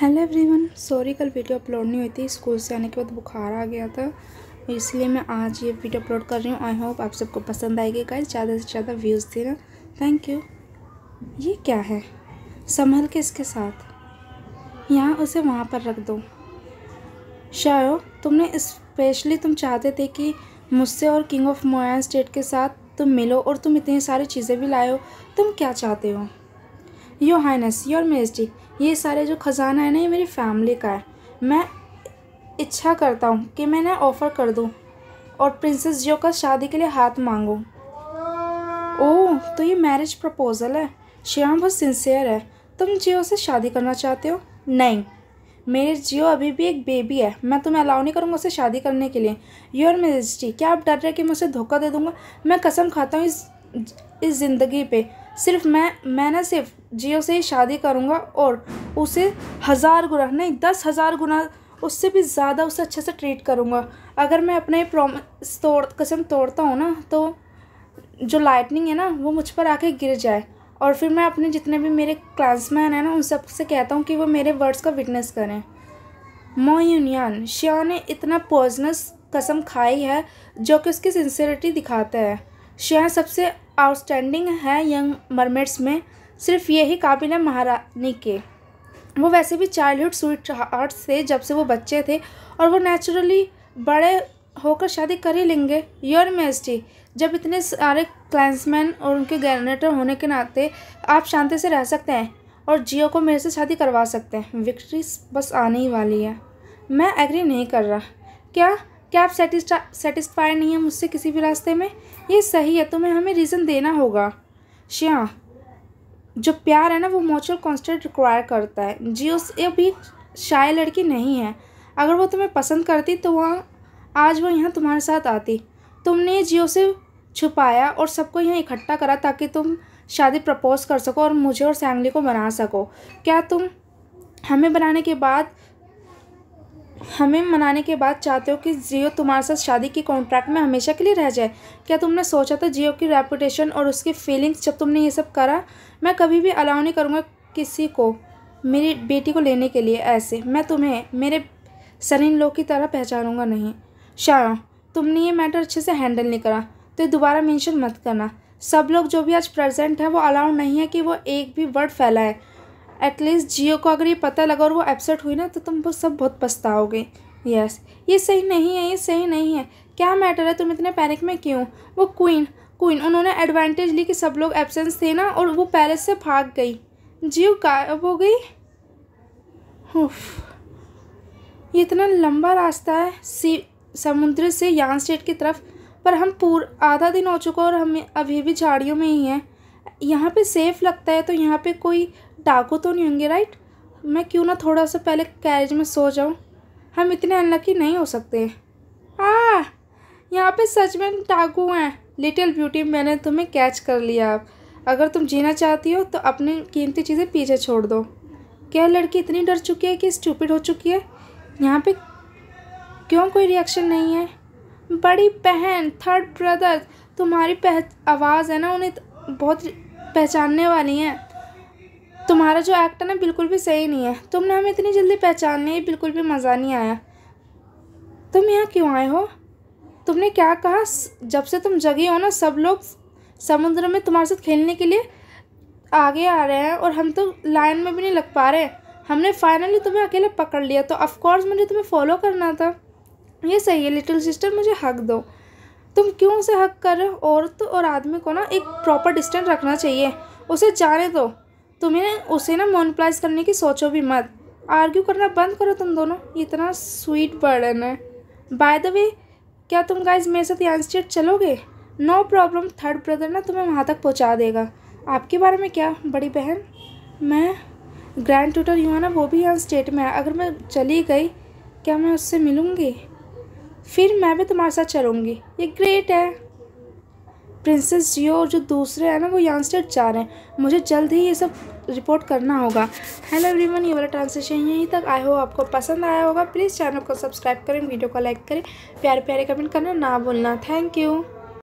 hello everyone sorry कल video upload नहीं हुई थी स्कूल से आने के बाद बुखार आ गया था इसलिए मैं आज ये वीडियो अपलोड कर रही हूँ आई होप आप सबको पसंद आएगी गाइस ज़्यादा से ज़्यादा व्यूज़ देना थैंक यू ये क्या है संभल के इसके साथ यहाँ उसे वहाँ पर रख दो शायो तुमने स्पेशली तुम चाहते थे कि मुझसे और किंग ऑफ मोया स्टेट के साथ तुम मिलो और तुम इतनी सारी चीज़ें भी लाए हो तुम क्या चाहते हो हाइनस योर मेजस्टी ये सारे जो ख़जाना है ना ये मेरी फैमिली का है मैं इच्छा करता हूँ कि मैं ना ऑफ़र कर दूँ और प्रिंसेस जियो का शादी के लिए हाथ मांगूँ ओह तो ये मैरिज प्रपोज़ल है श्याम बहुत सिंसियर है तुम जियो से शादी करना चाहते हो नहीं मेरे जियो अभी भी एक बेबी है मैं तुम्हें अलाउ नहीं करूँगा उसे शादी करने के लिए योर मेजस्टी क्या आप डर रहे कि मैं उसे धोखा दे दूँगा मैं कसम खाता हूँ इस इस ज़िंदगी पे सिर्फ मैं मैंने सिर्फ जियो से ही शादी करूँगा और उसे हज़ार गुना नहीं दस हज़ार गुना उससे भी ज़्यादा उसे अच्छे से ट्रीट करूँगा अगर मैं अपने प्रॉमिस तोड़ कसम तोड़ता हूँ ना तो जो लाइटनिंग है ना वो मुझ पर आके गिर जाए और फिर मैं अपने जितने भी मेरे क्लासमैन हैं ना उन सबसे कहता हूँ कि वो मेरे वर्ड्स का विटनेस करें मो यूनियन शिया ने इतना पॉजनस कसम खाई है जो कि उसकी सिंसेरिटी दिखाता है शहर सबसे आउटस्टैंडिंग है यंग मरमेड्स में सिर्फ यही काबिल है महारानी के वो वैसे भी चाइल्डहुड स्वीट हार्ट थे जब से वो बच्चे थे और वो नेचुरली बड़े होकर शादी कर ही लेंगे योर मेस्टी जब इतने सारे क्लाइंसमैन और उनके गैरनेटर होने के नाते आप शांति से रह सकते हैं और जियो को मेरे से शादी करवा सकते हैं विक्ट्री बस आने ही वाली है मैं एग्री नहीं कर रहा क्या क्या आप सेटिस्फाई नहीं हैं मुझसे किसी भी रास्ते में ये सही है तुम्हें हमें रीज़न देना होगा श्या जो प्यार है ना वो म्यूचुअल कॉन्स्टेंट रिक्वायर करता है जियो ये भी शाय लड़की नहीं है अगर वो तुम्हें पसंद करती तो वहाँ आज वो यहाँ तुम्हारे साथ आती तुमने जियो से छुपाया और सबको यहाँ इकट्ठा करा ताकि तुम शादी प्रपोज कर सको और मुझे और सैंगली को बना सको क्या तुम हमें बनाने के बाद हमें मनाने के बाद चाहते हो कि जियो तुम्हारे साथ शादी के कॉन्ट्रैक्ट में हमेशा के लिए रह जाए क्या तुमने सोचा था जियो की रेपुटेशन और उसकी फीलिंग्स जब तुमने ये सब करा मैं कभी भी अलाउ नहीं करूँगा किसी को मेरी बेटी को लेने के लिए ऐसे मैं तुम्हें मेरे सरीन लोग की तरह पहचानूंगा नहीं शाह तुमने ये मैटर अच्छे से हैंडल नहीं करा तो ये दोबारा मेंशन मत करना सब लोग जो भी आज प्रेजेंट है वो अलाउ नहीं है कि वो एक भी वर्ड फैलाए एटलीस्ट जियो को अगर ये पता लगा और वो एबसेट हुई ना तो तुम वो सब बहुत पछताओगे यस ये सही नहीं है ये सही नहीं है क्या मैटर है तुम इतने पैनिक में क्यों वो क्वीन क्वीन उन्होंने एडवांटेज ली कि सब लोग एबसेंस थे ना और वो पैलेस से भाग गई जियो गायब हो गई उफ ये इतना लंबा रास्ता है सी समुद्र से यान स्टेट की तरफ पर हम पूर आधा दिन हो चुका और हम अभी भी झाड़ियों में ही हैं यहाँ पे सेफ़ लगता है तो यहाँ पे कोई डाकू तो नहीं होंगे राइट मैं क्यों ना थोड़ा सा पहले कैरेज में सो जाऊँ हम इतने अनलकी नहीं हो सकते हाँ यहाँ पे सच में डाकू हैं लिटिल ब्यूटी मैंने तुम्हें कैच कर लिया अब अगर तुम जीना चाहती हो तो अपनी कीमती चीज़ें पीछे छोड़ दो क्या लड़की इतनी डर चुकी है कि स्टूपिड हो चुकी है यहाँ पे क्यों कोई रिएक्शन नहीं है बड़ी बहन थर्ड ब्रदर तुम्हारी पह आवाज़ है ना उन्हें बहुत पहचानने वाली है तुम्हारा जो एक्ट है ना बिल्कुल भी सही नहीं है तुमने हमें इतनी जल्दी पहचान लिया बिल्कुल भी मज़ा नहीं आया तुम यहाँ क्यों आए हो तुमने क्या कहा जब से तुम जगी हो ना सब लोग समुद्र में तुम्हारे साथ खेलने के लिए आगे आ रहे हैं और हम तो लाइन में भी नहीं लग पा रहे हमने फाइनली तुम्हें अकेले पकड़ लिया तो ऑफकोर्स मुझे तुम्हें फ़ॉलो करना था ये सही है लिटिल सिस्टर मुझे हक दो तुम क्यों उसे हक कर रहे हो औरत और आदमी को ना एक प्रॉपर डिस्टेंस रखना चाहिए उसे जाने दो तुम्हें उसे ना मोनप्लाइज करने की सोचो भी मत आर्ग्यू करना बंद करो तुम दोनों इतना स्वीट बर्डन है बाय द वे क्या तुम गाइज मेरे साथ यंग स्टेट चलोगे नो प्रॉब्लम थर्ड ब्रदर ना तुम्हें वहाँ तक पहुँचा देगा आपके बारे में क्या बड़ी बहन मैं ग्रैंड ट्यूटर यूँ ना वो भी यहाँ स्टेट में है अगर मैं चली गई क्या मैं उससे मिलूँगी फिर मैं भी तुम्हारे साथ चलूँगी ये ग्रेट है प्रिंसेस जियो और जो दूसरे हैं ना वो यंग स्टेट जा रहे हैं मुझे जल्द ही ये सब रिपोर्ट करना होगा हेलो एवरीवन ये वाला ट्रांसलेशन यहीं तक आए हो आपको पसंद आया होगा प्लीज़ चैनल को सब्सक्राइब करें वीडियो को लाइक करें प्यारे प्यारे कमेंट करना ना भूलना थैंक यू